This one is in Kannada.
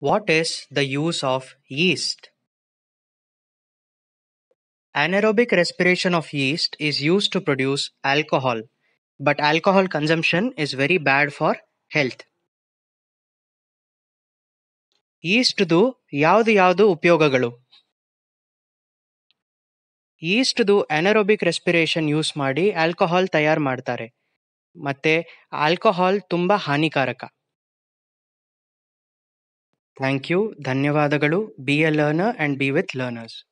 What is the use of yeast? Anaerobic respiration of yeast is used to produce alcohol, but alcohol consumption is very bad for health. Yeast ಈಸ್ಟ್ದು ಯಾವುದು ಯಾವುದು ಉಪಯೋಗಗಳು ಈಸ್ಟ್ದು anaerobic respiration use ಮಾಡಿ alcohol ತಯಾರು ಮಾಡ್ತಾರೆ ಮತ್ತು alcohol ತುಂಬ hanikaraka. Thank you. Dhanyavadalu. Be a learner and be with learners.